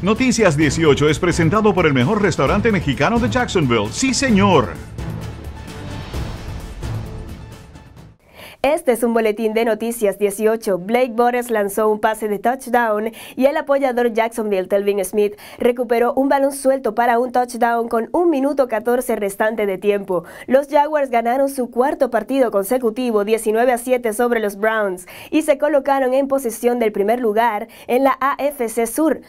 Noticias 18 es presentado por el mejor restaurante mexicano de Jacksonville. Sí, señor. Este es un boletín de noticias 18. Blake Bortles lanzó un pase de touchdown y el apoyador Jacksonville, Telvin Smith, recuperó un balón suelto para un touchdown con un minuto 14 restante de tiempo. Los Jaguars ganaron su cuarto partido consecutivo 19 a 7 sobre los Browns y se colocaron en posición del primer lugar en la AFC Sur.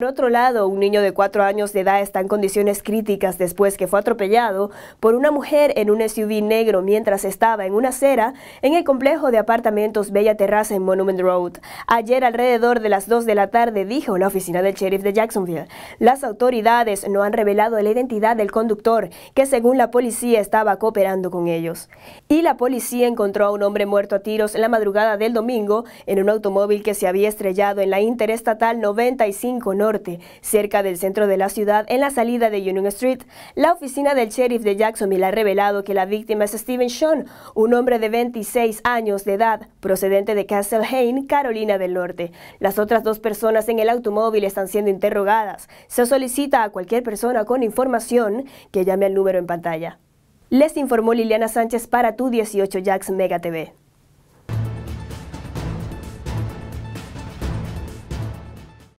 Por otro lado, un niño de cuatro años de edad está en condiciones críticas después que fue atropellado por una mujer en un SUV negro mientras estaba en una acera en el complejo de apartamentos Bella Terraza en Monument Road. Ayer alrededor de las 2 de la tarde, dijo la oficina del sheriff de Jacksonville, las autoridades no han revelado la identidad del conductor, que según la policía estaba cooperando con ellos. Y la policía encontró a un hombre muerto a tiros en la madrugada del domingo en un automóvil que se había estrellado en la Interestatal 95 cerca del centro de la ciudad, en la salida de Union Street. La oficina del sheriff de Jacksonville ha revelado que la víctima es Steven Sean, un hombre de 26 años de edad, procedente de Castle Hain, Carolina del Norte. Las otras dos personas en el automóvil están siendo interrogadas. Se solicita a cualquier persona con información que llame al número en pantalla. Les informó Liliana Sánchez para Tu 18 Jax Mega TV.